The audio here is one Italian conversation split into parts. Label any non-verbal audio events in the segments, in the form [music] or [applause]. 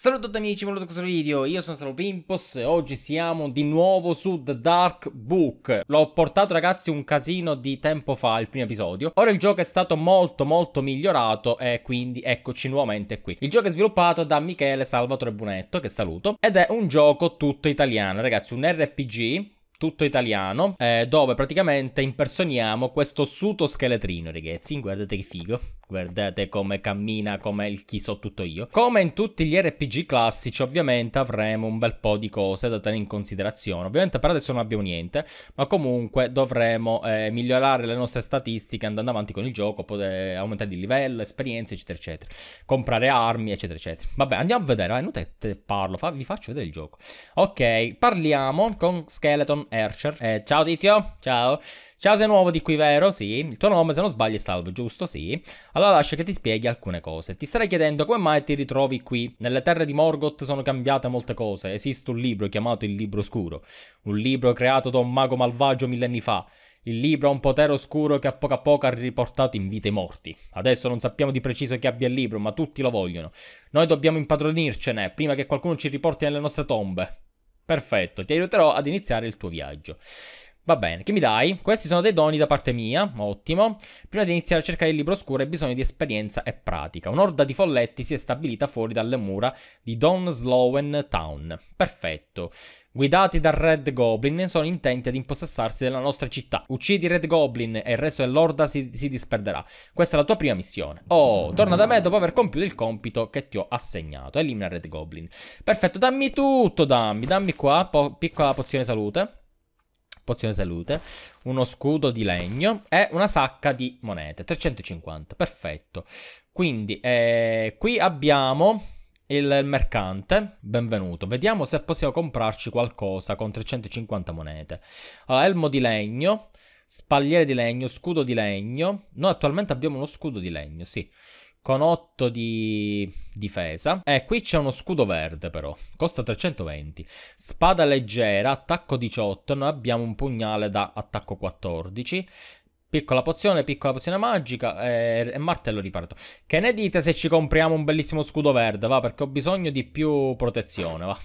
Saluto a tutti amici, benvenuti a questo video, io sono Salopimposs e oggi siamo di nuovo su The Dark Book. L'ho portato ragazzi un casino di tempo fa, il primo episodio. Ora il gioco è stato molto molto migliorato e quindi eccoci nuovamente qui. Il gioco è sviluppato da Michele Salvatore Brunetto, che saluto, ed è un gioco tutto italiano, ragazzi, un RPG tutto italiano, eh, dove praticamente impersoniamo questo suto scheletrino, ragazzi, guardate che figo. Guardate come cammina, come il chi so tutto io. Come in tutti gli RPG classici, ovviamente avremo un bel po' di cose da tenere in considerazione. Ovviamente per adesso non abbiamo niente, ma comunque dovremo eh, migliorare le nostre statistiche andando avanti con il gioco, poter eh, aumentare di livello, esperienze, eccetera, eccetera. Comprare armi, eccetera, eccetera. Vabbè, andiamo a vedere, vai, non te, te parlo, fa, vi faccio vedere il gioco. Ok, parliamo con Skeleton Archer. Eh, ciao tizio, ciao. Ciao, sei nuovo di qui, vero? Sì. Il tuo nome, se non sbaglio, è Salvo, giusto? Sì. Allora lascia che ti spieghi alcune cose. Ti starei chiedendo come mai ti ritrovi qui. Nelle terre di Morgoth sono cambiate molte cose. Esiste un libro chiamato Il Libro Oscuro. Un libro creato da un mago malvagio millenni fa. Il libro ha un potere oscuro che a poco a poco ha riportato in vita i morti. Adesso non sappiamo di preciso chi abbia il libro, ma tutti lo vogliono. Noi dobbiamo impadronircene prima che qualcuno ci riporti nelle nostre tombe. Perfetto, ti aiuterò ad iniziare il tuo viaggio. Va bene, che mi dai? Questi sono dei doni da parte mia, ottimo. Prima di iniziare a cercare il libro oscuro hai bisogno di esperienza e pratica. Un'orda di folletti si è stabilita fuori dalle mura di Don Slowen Town. Perfetto. Guidati dal Red Goblin, sono intenti ad impossessarsi della nostra città. Uccidi Red Goblin e il resto dell'orda si, si disperderà. Questa è la tua prima missione. Oh, torna da me dopo aver compiuto il compito che ti ho assegnato. Elimina Red Goblin. Perfetto, dammi tutto, dammi. Dammi qua, po piccola pozione salute pozione salute, uno scudo di legno e una sacca di monete, 350, perfetto. Quindi eh, qui abbiamo il mercante, benvenuto. Vediamo se possiamo comprarci qualcosa con 350 monete. Allora, elmo di legno, spalliere di legno, scudo di legno. Noi attualmente abbiamo uno scudo di legno, sì con 8 di difesa. E eh, qui c'è uno scudo verde però, costa 320. Spada leggera, attacco 18, noi abbiamo un pugnale da attacco 14. Piccola pozione, piccola pozione magica eh, e martello riparato. Che ne dite se ci compriamo un bellissimo scudo verde, va? Perché ho bisogno di più protezione, va?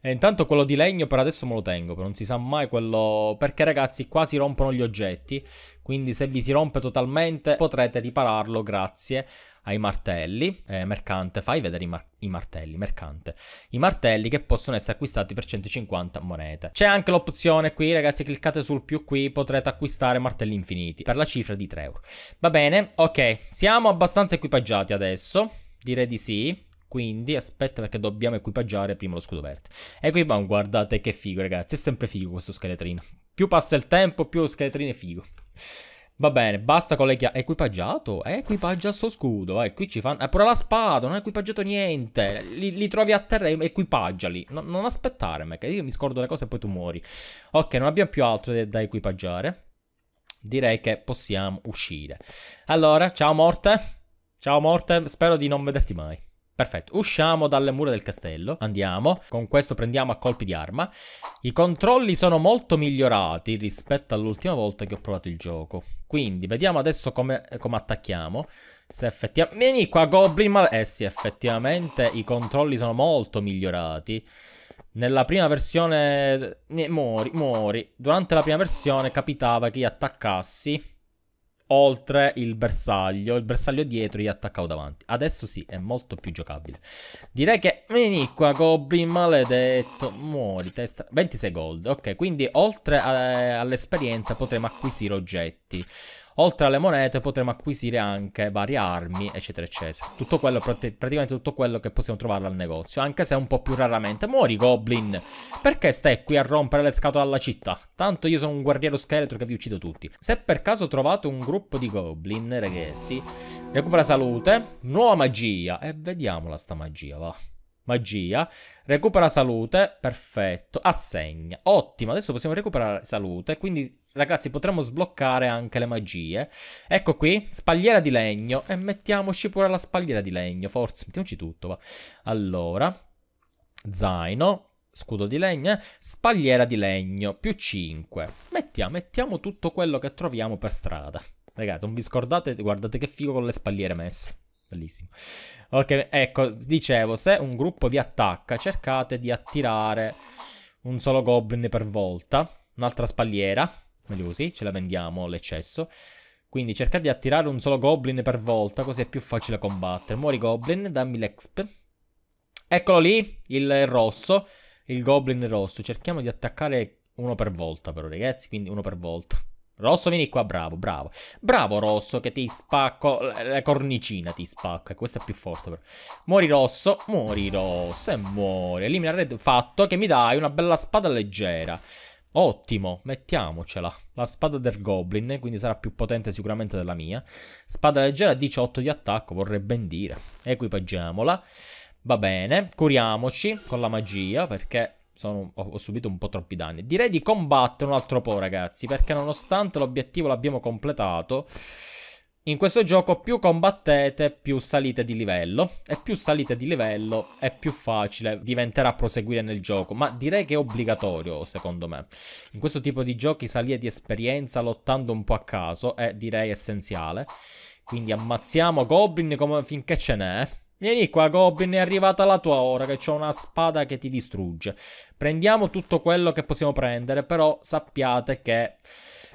E eh, intanto quello di legno per adesso me lo tengo, però non si sa mai quello... Perché ragazzi qua si rompono gli oggetti, quindi se vi si rompe totalmente potrete ripararlo grazie ai martelli. Eh, mercante, fai vedere i, mar- i, martelli, mercante. I martelli che possono essere acquistati per 150 monete. C'è anche l'opzione qui, ragazzi, cliccate sul più qui, potrete acquistare martelli infiniti per la cifra di 3 euro. Va bene, ok, siamo abbastanza equipaggiati adesso, direi di sì. Quindi aspetta perché dobbiamo equipaggiare prima lo scudo verde. Ecco qua, guardate che figo ragazzi, è sempre figo questo scheletrino. Più passa il tempo, più lo scheletrino è figo. Va bene, basta con le chiavi. Equipaggiato? Equipaggia sto scudo. Eh, qui ci fanno. Eh, pure la spada, non ha equipaggiato niente. Li, li, trovi a terra e equipaggiali. No, non aspettare me, che io mi scordo le cose e poi tu muori. Ok, non abbiamo più altro da, da equipaggiare. Direi che possiamo uscire. Allora, ciao morte. Ciao morte, spero di non vederti mai. Perfetto, usciamo dalle mura del castello, andiamo, con questo prendiamo a colpi di arma. I controlli sono molto migliorati rispetto all'ultima volta che ho provato il gioco. Quindi, vediamo adesso come, come attacchiamo. Se effettivamente... Vieni qua, Goblin Mal... Eh sì, effettivamente i controlli sono molto migliorati. Nella prima versione... Muori, muori. Durante la prima versione capitava che attaccassi oltre il bersaglio, il bersaglio dietro, gli attaccavo davanti. Adesso sì, è molto più giocabile. Direi che, vieni qua Goblin maledetto, muori testa, 26 gold, ok, quindi oltre eh, all'esperienza potremo acquisire oggetti. Oltre alle monete potremo acquisire anche varie armi, eccetera, eccetera. Tutto quello, praticamente tutto quello che possiamo trovare al negozio, anche se un po' più raramente. Muori, Goblin! Perché stai qui a rompere le scatole alla città? Tanto io sono un guerriero scheletro che vi uccido tutti. Se per caso trovate un gruppo di Goblin, ragazzi, recupera salute, nuova magia. E vediamola sta magia, va magia, recupera salute, perfetto, assegna, ottimo, adesso possiamo recuperare salute, quindi ragazzi potremmo sbloccare anche le magie, ecco qui, spalliera di legno, e mettiamoci pure la spalliera di legno, forse, mettiamoci tutto, va, allora, zaino, scudo di legno, spalliera di legno, più 5. Mettiamo, mettiamo tutto quello che troviamo per strada. Ragazzi, non vi scordate, guardate che figo con le spagliere messe. Bellissimo. Ok, ecco, dicevo, se un gruppo vi attacca, cercate di attirare un solo goblin per volta. Un'altra spalliera, meglio così, ce la vendiamo l'eccesso. Quindi cercate di attirare un solo goblin per volta, così è più facile combattere. Muori goblin, dammi l'exp. Eccolo lì, il rosso, il goblin rosso. Cerchiamo di attaccare uno per volta però, ragazzi, quindi uno per volta. Rosso, vieni qua, bravo, bravo. Bravo, Rosso, che ti spacco. La cornicina ti spacca. Questo è più forte, però. Muori, Rosso. Muori, Rosso. E muori. Elimina il Fatto che mi dai una bella spada leggera. Ottimo, mettiamocela. La spada del Goblin, quindi sarà più potente sicuramente della mia. Spada leggera, 18 di attacco, vorrebbe ben dire. Equipaggiamola. Va bene, curiamoci con la magia, perché sono, ho, ho, subito un po' troppi danni. Direi di combattere un altro po', ragazzi, perché nonostante l'obiettivo l'abbiamo completato, in questo gioco più combattete, più salite di livello, e più salite di livello è più facile diventerà proseguire nel gioco, ma direi che è obbligatorio, secondo me. In questo tipo di giochi salire di esperienza lottando un po' a caso è, direi, essenziale. Quindi ammazziamo Goblin come finché ce n'è. Vieni qua, Goblin, è arrivata la tua ora, che ho una spada che ti distrugge. Prendiamo tutto quello che possiamo prendere, però sappiate che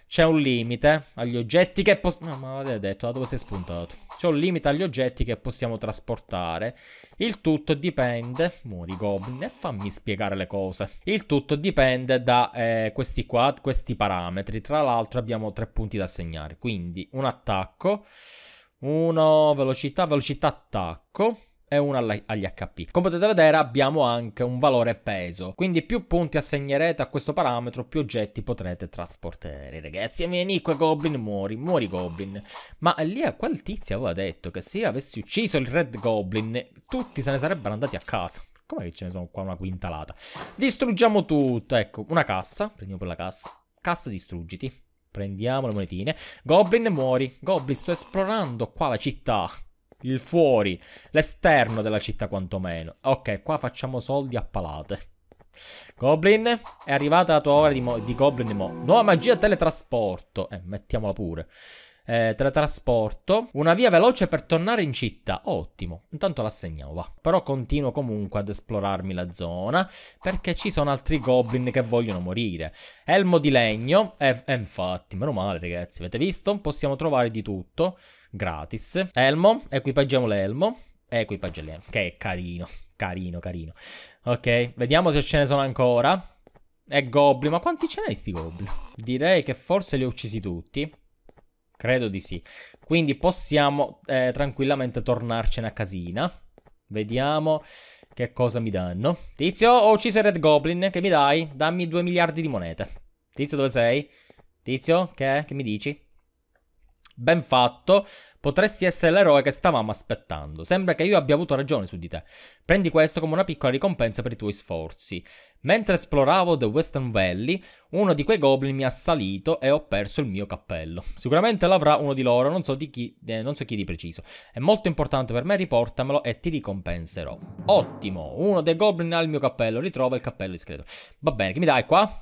c'è un limite agli oggetti che possiamo... No, ma l'avete detto, da dove sei spuntato? C'è un limite agli oggetti che possiamo trasportare. Il tutto dipende... Muori, Goblin, e fammi spiegare le cose. Il tutto dipende da eh, questi qua, questi parametri. Tra l'altro abbiamo tre punti da assegnare, quindi un attacco uno velocità, velocità attacco e uno agli HP. Come potete vedere abbiamo anche un valore peso, quindi più punti assegnerete a questo parametro, più oggetti potrete trasportare. Ragazzi, vieni qua Goblin, muori, muori Goblin. Ma lì a quel tizio aveva detto che se io avessi ucciso il Red Goblin, tutti se ne sarebbero andati a casa. Come che ce ne sono qua una quintalata? Distruggiamo tutto, ecco, una cassa, prendiamo quella cassa. Cassa distruggiti. Prendiamo le monetine. Goblin, muori. Goblin, sto esplorando qua la città. Il fuori. L'esterno della città, quantomeno. Ok, qua facciamo soldi a palate. Goblin, è arrivata la tua ora di, di Goblin Mo. Nuova magia teletrasporto. Eh, mettiamola pure eh, teletrasporto, una via veloce per tornare in città. Oh, ottimo, intanto la va. Però continuo comunque ad esplorarmi la zona, perché ci sono altri goblin che vogliono morire. Elmo di legno, e eh, infatti, meno male ragazzi, avete visto? Possiamo trovare di tutto, gratis. Elmo, equipaggiamo l'elmo. Equipaggia l'elmo, che è carino, carino, carino. Ok, vediamo se ce ne sono ancora. E goblin, ma quanti ce n'hai sti goblin? Direi che forse li ho uccisi tutti. Credo di sì. Quindi possiamo eh, tranquillamente tornarcene a casina. Vediamo che cosa mi danno. Tizio, ho ucciso il Red Goblin. Che mi dai? Dammi 2 miliardi di monete. Tizio, dove sei? Tizio, che? Che mi dici? Ben fatto, potresti essere l'eroe che stavamo aspettando. Sembra che io abbia avuto ragione su di te. Prendi questo come una piccola ricompensa per i tuoi sforzi. Mentre esploravo The Western Valley, uno di quei goblin mi ha salito e ho perso il mio cappello. Sicuramente l'avrà uno di loro, non so, di chi, eh, non so chi di preciso. È molto importante per me, riportamelo e ti ricompenserò. Ottimo, uno dei goblin ha il mio cappello, ritrova il cappello discreto. Va bene, che mi dai qua?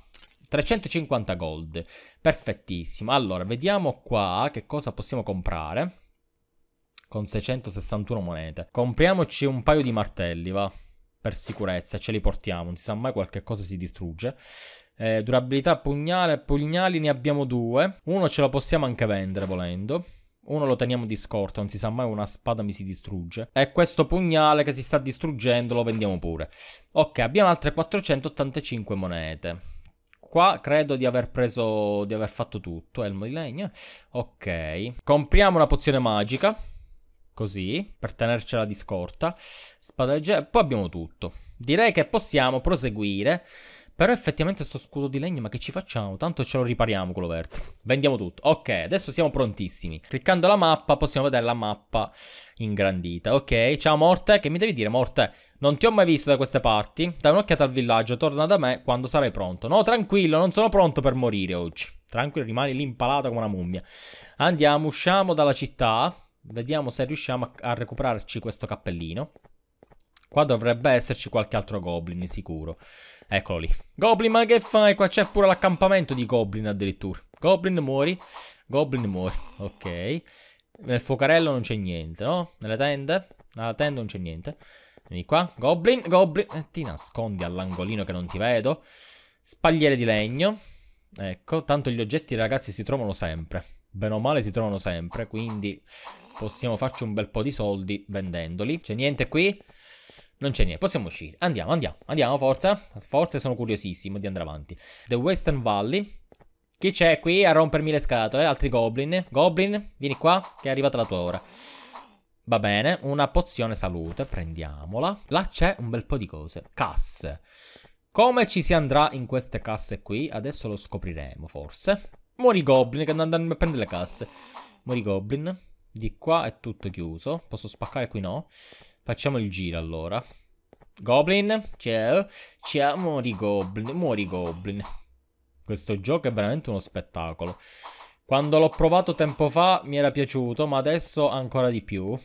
350 gold. Perfettissimo. Allora, vediamo qua che cosa possiamo comprare. Con 661 monete. Compriamoci un paio di martelli, va. Per sicurezza, ce li portiamo. Non si sa mai qualche cosa si distrugge. Eh, durabilità pugnale, pugnali ne abbiamo due. Uno ce lo possiamo anche vendere volendo. Uno lo teniamo di scorta, non si sa mai una spada mi si distrugge. E questo pugnale che si sta distruggendo lo vendiamo pure. Ok, abbiamo altre 485 monete qua credo di aver preso, di aver fatto tutto, elmo di legno, Ok, compriamo una pozione magica, così, per tenercela di scorta. Spada leggera, poi abbiamo tutto. Direi che possiamo proseguire però effettivamente sto scudo di legno, ma che ci facciamo? Tanto ce lo ripariamo quello verde. [laughs] Vendiamo tutto. Ok, adesso siamo prontissimi. Cliccando la mappa possiamo vedere la mappa ingrandita. Ok, ciao Morte, che mi devi dire Morte? Non ti ho mai visto da queste parti. Dai un'occhiata al villaggio, torna da me quando sarai pronto. No, tranquillo, non sono pronto per morire oggi. Tranquillo, rimani lì impalato come una mummia. Andiamo, usciamo dalla città. Vediamo se riusciamo a recuperarci questo cappellino. Qua dovrebbe esserci qualche altro goblin, sicuro. Eccolo lì. Goblin, ma che fai? Qua c'è pure l'accampamento di goblin addirittura. Goblin, muori. Goblin, muori. Ok. Nel focarello non c'è niente, no? Nelle tende? Nella tenda non c'è niente. Vieni qua. Goblin, goblin. Eh, ti nascondi all'angolino che non ti vedo. Spagliere di legno. Ecco, tanto gli oggetti ragazzi si trovano sempre. Bene o male si trovano sempre, quindi possiamo farci un bel po' di soldi vendendoli. C'è niente qui? Non c'è niente, possiamo uscire. Andiamo, andiamo, andiamo, forza. Forza, sono curiosissimo di andare avanti. The Western Valley. Chi c'è qui a rompermi le scatole? Altri goblin. Goblin, vieni qua, che è arrivata la tua ora. Va bene, una pozione salute, prendiamola. Là c'è un bel po' di cose. Casse. Come ci si andrà in queste casse qui? Adesso lo scopriremo, forse. Muori goblin, che andando a prendere le casse. Muori goblin. Di qua è tutto chiuso. Posso spaccare qui no. Facciamo il giro allora. Goblin, ciao. Ciao, muori Goblin. Muori Goblin. Questo gioco è veramente uno spettacolo. Quando l'ho provato tempo fa mi era piaciuto, ma adesso ancora di più.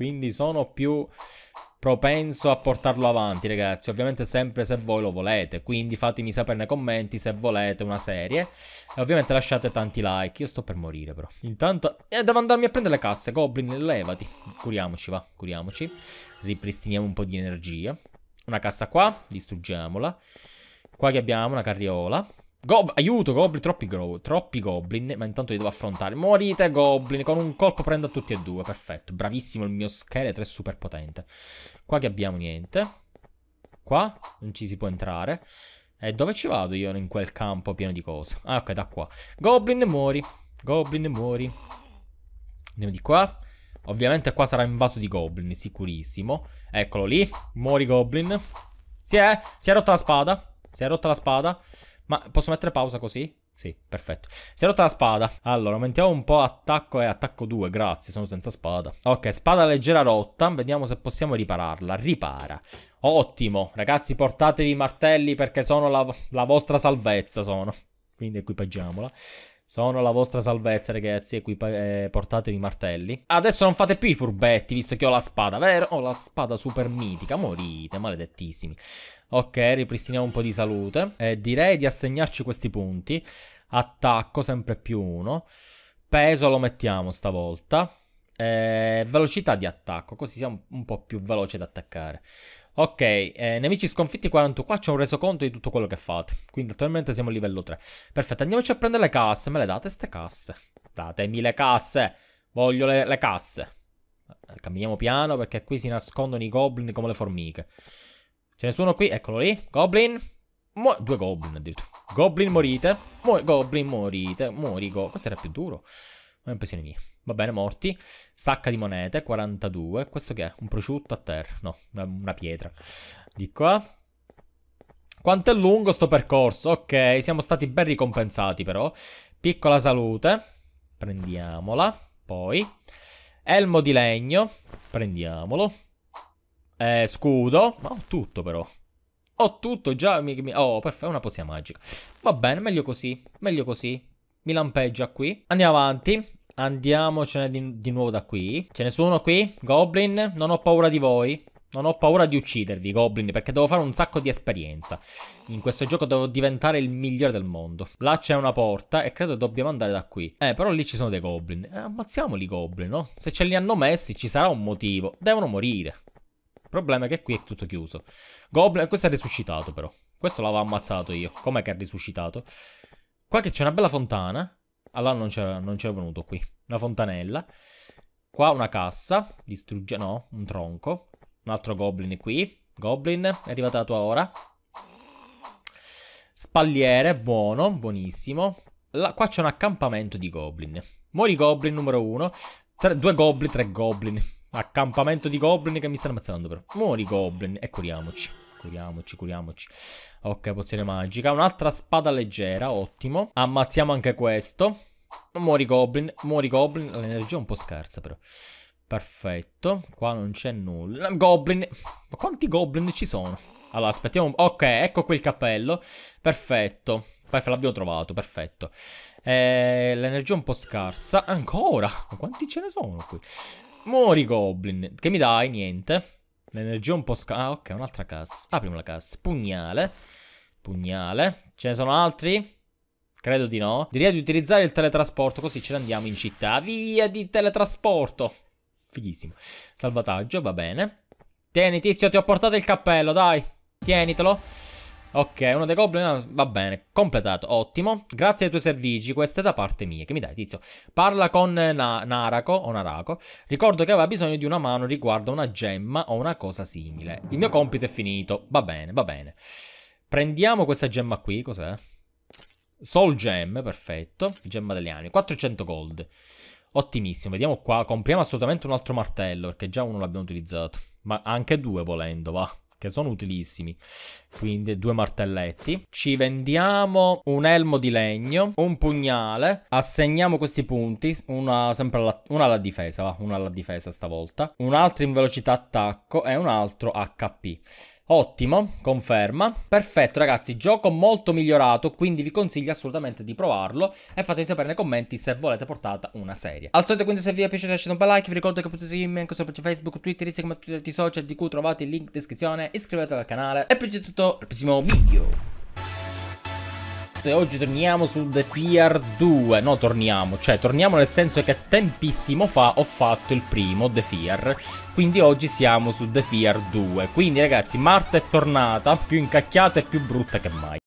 Quindi sono più propenso a portarlo avanti, ragazzi. Ovviamente sempre se voi lo volete. Quindi fatemi sapere nei commenti se volete una serie. E ovviamente lasciate tanti like. Io sto per morire, però. Intanto... Eh, devo andarmi a prendere le casse. Goblin, levati. Curiamoci, va. Curiamoci. Ripristiniamo un po' di energia. Una cassa qua. Distruggiamola. Qua che abbiamo una carriola. Gob aiuto, goblin, troppi, go troppi, goblin, ma intanto li devo affrontare. Morite, goblin, con un colpo prendo tutti e due, perfetto. Bravissimo, il mio scheletro è super potente. Qua che abbiamo niente. Qua non ci si può entrare. E dove ci vado io in quel campo pieno di cose? Ah, ok, da qua. Goblin, muori. Goblin, muori. Andiamo di qua. Ovviamente qua sarà invaso di goblin, sicurissimo. Eccolo lì, muori goblin. Si è, si è rotta la spada. Si è rotta la spada. Ma posso mettere pausa così? Sì, perfetto. Si è rotta la spada. Allora, aumentiamo un po' attacco e attacco 2, grazie, sono senza spada. Ok, spada leggera rotta, vediamo se possiamo ripararla. Ripara. Ottimo, ragazzi portatevi i martelli perché sono la, la vostra salvezza, sono. Quindi equipaggiamola. Sono la vostra salvezza, ragazzi. E qui eh, portatevi i martelli. Adesso non fate più i furbetti, visto che ho la spada, vero? Ho la spada super mitica. Morite, maledettissimi. Ok, ripristiniamo un po' di salute. Eh, direi di assegnarci questi punti. Attacco, sempre più uno. Peso lo mettiamo stavolta. Eh, velocità di attacco, così siamo un po' più veloci ad attaccare. Ok, eh, nemici sconfitti 41, qua, ci ho reso conto di tutto quello che fate. Quindi attualmente siamo a livello 3. Perfetto, andiamoci a prendere le casse. Me le date queste casse? Datemi le casse! Voglio le, le casse. Eh, camminiamo piano perché qui si nascondono i goblin come le formiche. Ce ne sono qui, eccolo lì. Goblin. Mu due goblin addirittura. Goblin morite. Mu goblin morite. Morigo. Questo era più duro. Ma è impressione mia. Va bene, morti. Sacca di monete, 42. Questo che è? Un prosciutto a terra. No, una, pietra. Di qua. Quanto è lungo sto percorso? Ok, siamo stati ben ricompensati però. Piccola salute. Prendiamola. Poi. Elmo di legno. Prendiamolo. Eh, scudo. Ma ho tutto però. Ho tutto già. Mi, mi, oh, perfetto, una pozia magica. Va bene, meglio così. Meglio così. Mi lampeggia qui. Andiamo avanti. Andiamocene di, di nuovo da qui. Ce ne sono qui? Goblin? Non ho paura di voi. Non ho paura di uccidervi, goblin, perché devo fare un sacco di esperienza. In questo gioco devo diventare il migliore del mondo. Là c'è una porta e credo che dobbiamo andare da qui. Eh, però lì ci sono dei goblin. Eh, ammazziamoli goblin, no? Se ce li hanno messi ci sarà un motivo. Devono morire. Il problema è che qui è tutto chiuso. Goblin, questo è risuscitato però. Questo l'avevo ammazzato io. Com'è che è risuscitato? Qua che c'è una bella fontana. Allora non c'è, non c'è venuto qui. Una fontanella. Qua una cassa. Distrugge... No, un tronco. Un altro goblin qui. Goblin, è arrivata la tua ora. Spalliere, buono, buonissimo. La... qua c'è un accampamento di goblin. Mori goblin numero uno. Tre... due goblin, tre goblin. Accampamento di goblin che mi stanno ammazzando però. Mori goblin e curiamoci. Curiamoci, curiamoci. Ok, pozione magica. Un'altra spada leggera, ottimo. Ammazziamo anche questo. Muori Goblin, muori Goblin. L'energia è un po' scarsa però. Perfetto. Qua non c'è nulla. Goblin. Ma quanti Goblin ci sono? Allora, aspettiamo. Ok, ecco qui il cappello. Perfetto. Perfetto, l'abbiamo trovato, perfetto. Eh, l'energia è un po' scarsa. Ancora? Ma quanti ce ne sono qui? Muori Goblin. Che mi dai? Niente. L'energia un po' scarsa. Ah, ok, un'altra cassa. Apriamo la cassa. Pugnale. Pugnale. Ce ne sono altri? Credo di no. Direi di utilizzare il teletrasporto, così ce ne andiamo in città. Via di teletrasporto. Fighissimo. Salvataggio, va bene. Tieni, tizio, ti ho portato il cappello, dai. Tienitelo. Ok, uno dei goblin ah, va bene, completato, ottimo. Grazie ai tuoi servigi, questa è da parte mia. Che mi dai, tizio? Parla con eh, Na Narako o Narako. Ricordo che aveva bisogno di una mano riguardo una gemma o una cosa simile. Il mio compito è finito. Va bene, va bene. Prendiamo questa gemma qui, cos'è? Soul Gem, perfetto. Gemma degli anni, 400 gold. Ottimissimo, vediamo qua. Compriamo assolutamente un altro martello, perché già uno l'abbiamo utilizzato. Ma anche due volendo, va che sono utilissimi. Quindi due martelletti. Ci vendiamo un elmo di legno, un pugnale, assegniamo questi punti, una, sempre alla, una alla difesa, va, una alla difesa stavolta, un altro in velocità attacco e un altro HP. Ottimo, conferma. Perfetto ragazzi, gioco molto migliorato, quindi vi consiglio assolutamente di provarlo e fatemi sapere nei commenti se volete portata una serie. Al solito quindi se vi è piaciuto lasciate un bel like, vi ricordo che potete seguirmi anche su Facebook, Twitter, Instagram e tutti i social di cui trovate il link in descrizione, iscrivetevi al canale e prima di tutto al prossimo video e oggi torniamo su The Fear 2. No, torniamo, cioè torniamo nel senso che tempissimo fa ho fatto il primo The Fear. Quindi oggi siamo su The Fear 2. Quindi ragazzi, Marta è tornata, più incacchiata e più brutta che mai.